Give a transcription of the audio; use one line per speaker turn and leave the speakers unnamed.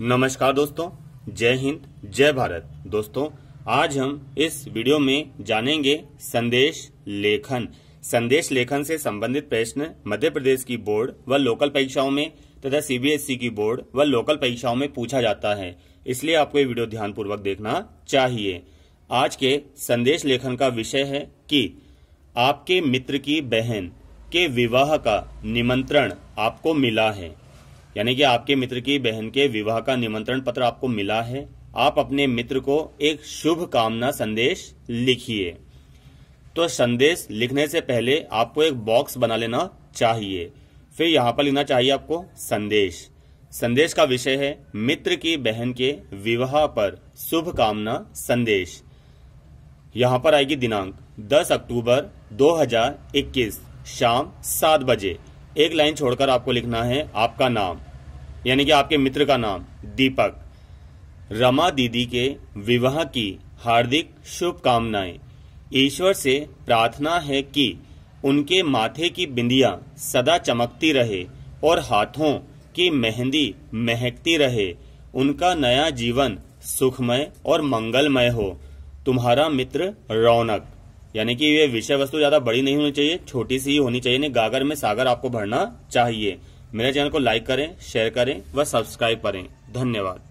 नमस्कार दोस्तों जय हिंद जय भारत दोस्तों आज हम इस वीडियो में जानेंगे संदेश लेखन संदेश लेखन से संबंधित प्रश्न मध्य प्रदेश की बोर्ड व लोकल परीक्षाओं में तथा सीबीएसई e की बोर्ड व लोकल परीक्षाओं में पूछा जाता है इसलिए आपको ये वीडियो पूर्वक देखना चाहिए आज के संदेश लेखन का विषय है कि आपके मित्र की बहन के विवाह का निमंत्रण आपको मिला है यानी कि आपके मित्र की बहन के विवाह का निमंत्रण पत्र आपको मिला है आप अपने मित्र को एक शुभ कामना संदेश लिखिए तो संदेश लिखने से पहले आपको एक बॉक्स बना लेना चाहिए फिर यहाँ पर लिखना चाहिए आपको संदेश संदेश का विषय है मित्र की बहन के विवाह पर शुभ कामना संदेश यहाँ पर आएगी दिनांक 10 अक्टूबर 2021 शाम सात बजे एक लाइन छोड़कर आपको लिखना है आपका नाम यानी कि आपके मित्र का नाम दीपक रमा दीदी के विवाह की हार्दिक शुभकामनाएं ईश्वर से प्रार्थना है कि उनके माथे की बिंदिया सदा चमकती रहे और हाथों की मेहंदी महकती रहे उनका नया जीवन सुखमय और मंगलमय हो तुम्हारा मित्र रौनक यानी कि ये विषय वस्तु ज्यादा बड़ी नहीं होनी चाहिए छोटी सी ही होनी चाहिए नहीं गागर में सागर आपको भरना चाहिए मेरे चैनल को लाइक करें शेयर करें व सब्सक्राइब करें धन्यवाद